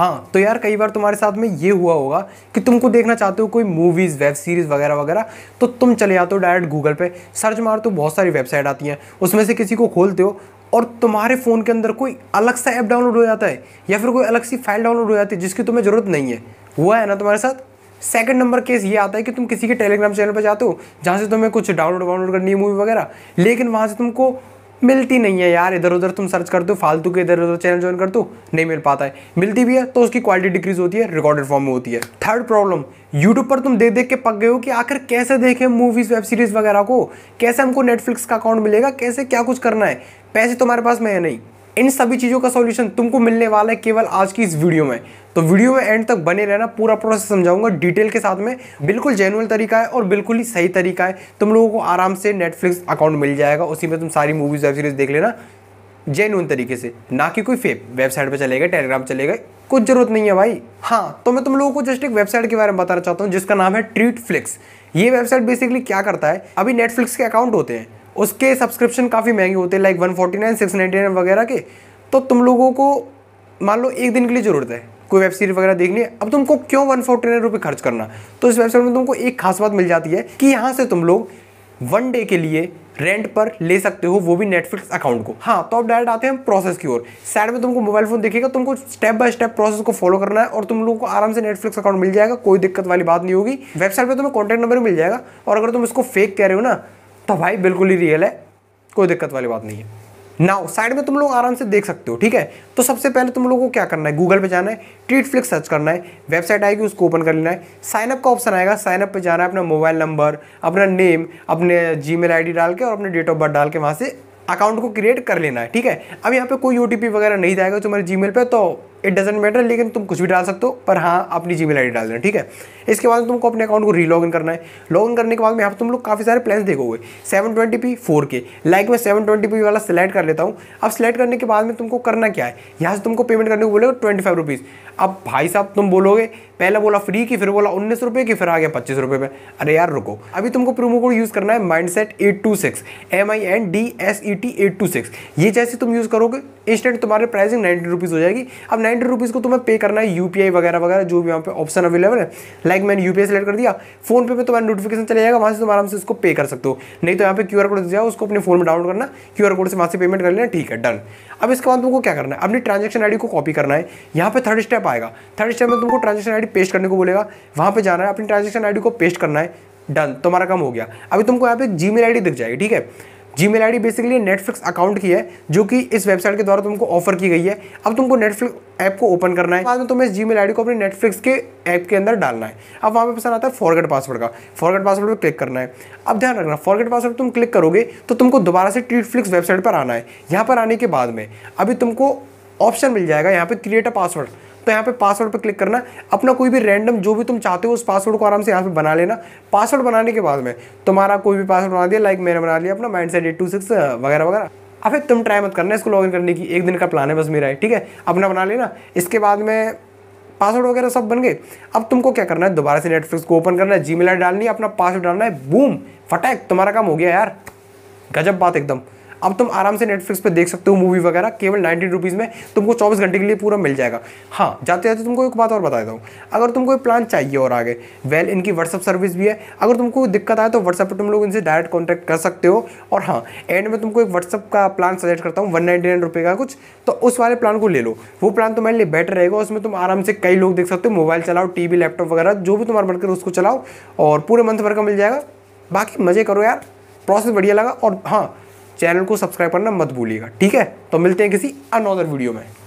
हाँ तो यार कई बार तुम्हारे साथ में ये हुआ होगा कि तुमको देखना चाहते हो कोई मूवीज़ वेब सीरीज़ वगैरह वगैरह तो तुम चले जाते हो डायरेक्ट गूगल पे सर्च मार तो बहुत सारी वेबसाइट आती हैं उसमें से किसी को खोलते हो और तुम्हारे फ़ोन के अंदर कोई अलग सा ऐप डाउनलोड हो जाता है या फिर कोई अलग सी फाइल डाउनलोड हो जाती है जिसकी तुम्हें ज़रूरत नहीं है हुआ है ना तुम्हारे साथ सेकंड नंबर केस ये आता है कि तुम किसी के टेलीग्राम चैनल पर जाते हो जहाँ से तुम्हें कुछ डाउनलोड वाउनलोड करनी है मूवी वगैरह लेकिन वहाँ से तुमको मिलती नहीं है यार इधर उधर तुम सर्च कर दो फालतू के इधर उधर चैनल ज्वाइन कर दो नहीं मिल पाता है मिलती भी है तो उसकी क्वालिटी डिक्रीज होती है रिकॉर्डेड फॉर्म में होती है थर्ड प्रॉब्लम यूट्यूब पर तुम देख देख के पक गए हो कि आखिर कैसे देखें मूवीज़ वेब सीरीज़ वगैरह को कैसे हमको नेटफ्लिक्स का अकाउंट मिलेगा कैसे क्या कुछ करना है पैसे तुम्हारे पास में है नहीं इन सभी चीज़ों का सॉल्यूशन तुमको मिलने वाला है केवल आज की इस वीडियो में तो वीडियो में एंड तक बने रहना पूरा प्रोसेस समझाऊंगा डिटेल के साथ में बिल्कुल जेनुअल तरीका है और बिल्कुल ही सही तरीका है तुम लोगों को आराम से नेटफ्लिक्स अकाउंट मिल जाएगा उसी में तुम सारी मूवीज़ वेब सीरीज़ देख लेना जेनुअन तरीके से ना कि कोई फेक वेबसाइट पर चलेगा टेलीग्राम चलेगा कुछ जरूरत नहीं है भाई हाँ तो मैं तुम लोगों को जस्ट एक वेबसाइट के बारे में बताना चाहता हूँ जिसका नाम है ट्रीट फ्लिक्स ये वेबसाइट बेसिकली क्या करता है अभी नेटफ्लिक्स के अकाउंट होते हैं उसके सब्सक्रिप्शन काफ़ी महंगे होते हैं like one forty nine six ninety nine वगैरह के तो तुम लोगों को मान लो एक दिन के लिए ज़रूरत है कोई वेब सीरीज वगैरह देखनी है अब तुमको क्यों वन फोर्टी नाइन रुपये खर्च करना तो इस वेबसाइट में तुमको एक खास बात मिल जाती है कि यहाँ से तुम लोग वन डे के लिए रेंट पर ले सकते हो वो भी नेटफ्लिक्स अकाउंट को हाँ तो अब डायरेक्ट आते हैं प्रोसेस की ओर साइड में तुमको मोबाइल फोन देखेगा तुमको स्टेप बाय स्टेप प्रोसेस को फॉलो करना है और तुम लोगों को आराम से नेटफ्लिक्स अकाउंट मिल जाएगा कोई दिक्कत वाली बात नहीं होगी वेबसाइट पर तुम्हें कॉन्टैक्ट नंबर मिल जाएगा और अगर तुम इसको फेक कह रहे हो ना तो भाई बिल्कुल ही रियल है कोई दिक्कत वाली बात नहीं है नाउ साइड में तुम लोग आराम से देख सकते हो ठीक है तो सबसे पहले तुम लोगों को क्या करना है गूगल पे जाना है ट्वीट फ्लिक्स सर्च करना है वेबसाइट आएगी उसको ओपन कर लेना है साइनअप का ऑप्शन आएगा साइनअप पे जाना है अपना मोबाइल नंबर अपना नेम अपने जी मेल डाल के और अपने डेट ऑफ बर्थ डाल के वहाँ से अकाउंट को क्रिएट कर लेना है ठीक है अब यहाँ पे कोई ओ वगैरह नहीं जाएगा तुम्हारे जी पे तो इट डजेंट मैटर लेकिन तुम कुछ भी डाल सकते हो पर हाँ अपनी जी मेल डाल देना ठीक है इसके बाद तुमको अपने अकाउंट को रीलॉग इन करना है लॉग इन करने के बाद में यहाँ पर तुम लोग काफ़ी सारे प्लान्स देखोगे सेवन ट्वेंटी पी फोर के लाइक मैं सेवन ट्वेंटी पी वाला सिलेक्ट कर लेता हूँ अब सिलेक्ट करने के बाद में तुमको करना क्या है यहाँ से तुमको पेमेंट करने को बोलेगा ट्वेंटी फाइव रुपीज़ अब भाई साहब तुम बोलोगे पहले बोला फ्री की फिर बोला उन्नीस रुपये की फिर आ गया पच्चीस रुपये में अरे यार रुको अभी तुमको प्रोमो कोड यूज़ करना है mind set eight two six M I N D S E T eight two six ये जैसे तुम यूज़ करोगे इंस्टेंट तुम्हारे प्राइसिंग नाइन्टी रुपीज़ हो जाएगी अब नाइन्टी रुपीज़ को तुम्हें पे करना है यूपीआई वगैरह वगैरह जो भी यहाँ पे ऑप्शन अवेलेबल है लाइक मैंने यूपीआई सेलेक्ट कर दिया फोन पे पे तुम्हारा नोटिफिकेशन चले जाएगा वहाँ से तुम आराम से उसको पे कर सकते हो नहीं तो यहाँ पे क्यू कोड दिया उसको अपने फोन में डाउनलोड करना क्यू कोड से वहाँ से पेमेंट कर लेना ठीक है डन अब इसके बाद तुमको क्या करना है अपनी ट्रांजेक्शन आई को कॉपी करना है यहाँ पे थर्ड स्टेप आएगा थर्ड स्टेप में तुमको ट्रांजेक्शन आई पेस्ट करने को बोलेगा वहाँ पर जाना है अपनी ट्रांजेक्शन आई को पेस्ट करना है डन तुम्हारा काम हो गया अभी तुमको यहाँ पे जी मेल दिख जाएगी ठीक है Gmail ID basically Netflix account की है जो कि इस वेबसाइट के द्वारा तुमको ऑफर की गई है अब तुमको नेटफ्लिक्स ऐप को ओपन करना है बाद में तुम्हें इस जी मेल आई को अपने नेटफ्लिक्स के ऐप के अंदर डालना है अब वहाँ पे पसंद आता है फॉरगेट पासवर्ड का फॉरगेट पासवर्ड पर क्लिक करना है अब ध्यान रखना फॉरगेट पासवर्ड तुम क्लिक करोगे तो तुमको दोबारा से टीटफ्लिक्स वेबसाइट पर आना है यहाँ पर आने के बाद में अभी तुमको ऑप्शन मिल जाएगा यहाँ पर क्रिएट अ पासवर्ड तो यहाँ पे पासवर्ड पर क्लिक करना अपना कोई भी रैंडम जो भी तुम चाहते हो उस पासवर्ड को आराम से यहाँ पे बना लेना पासवर्ड बनाने के बाद में तुम्हारा कोई भी पासवर्ड बना दिया लाइक मैंने बना लिया अपना mind set eight two six वगैरह वगैरह अब फिर तुम ट्राई मत करना इसको लॉगिन करने की एक दिन का प्लान है बस मेरा है ठीक है अपना बना लेना इसके बाद में पासवर्ड वगैरह सब बन गए अब तुमको क्या करना है दोबारा से नेटफ्लिक्स को ओपन करना है जी डालनी है अपना पासवर्ड डालना है बूम फटैक तुम्हारा काम हो गया यार गजब बात एकदम अब तुम आराम से नेटफ्लिक्स पर देख सकते हो मूवी वगैरह केवल नाइन्टीन रुपीज़ में तुमको चौबीस घंटे के लिए पूरा मिल जाएगा हाँ जाते जाते तुमको एक बात और बता देता हूँ अगर तुमको प्लान चाहिए और आगे वेल इनकी व्हाट्सअप सर्विस भी है अगर तुमको दिक्कत आए तो व्हाट्सएप पर तुम लोग इनसे डायरेक्ट कॉन्टैक्ट कर सकते हो और हाँ एंड में तुमको एक व्हाट्सअप का प्लान सजेस्ट करता हूँ वन नाइन्टी नाइन रुपये का कुछ तो उस वाले प्लान को ले लो वो प्लान तुम्हारे लिए बेटर रहेगा उसमें तुम आराम से कई लोग देख सकते हो मोबाइल चलाओ वी लैपटॉप वगैरह जो भी तुम्हारा बनकर उसको चलाओ और पूरे मंथ भर का मिल जाएगा बाकी मज़े करो यार प्रोसेस बढ़िया लगा और हाँ चैनल को सब्सक्राइब करना मत भूलिएगा ठीक है तो मिलते हैं किसी अनदर वीडियो में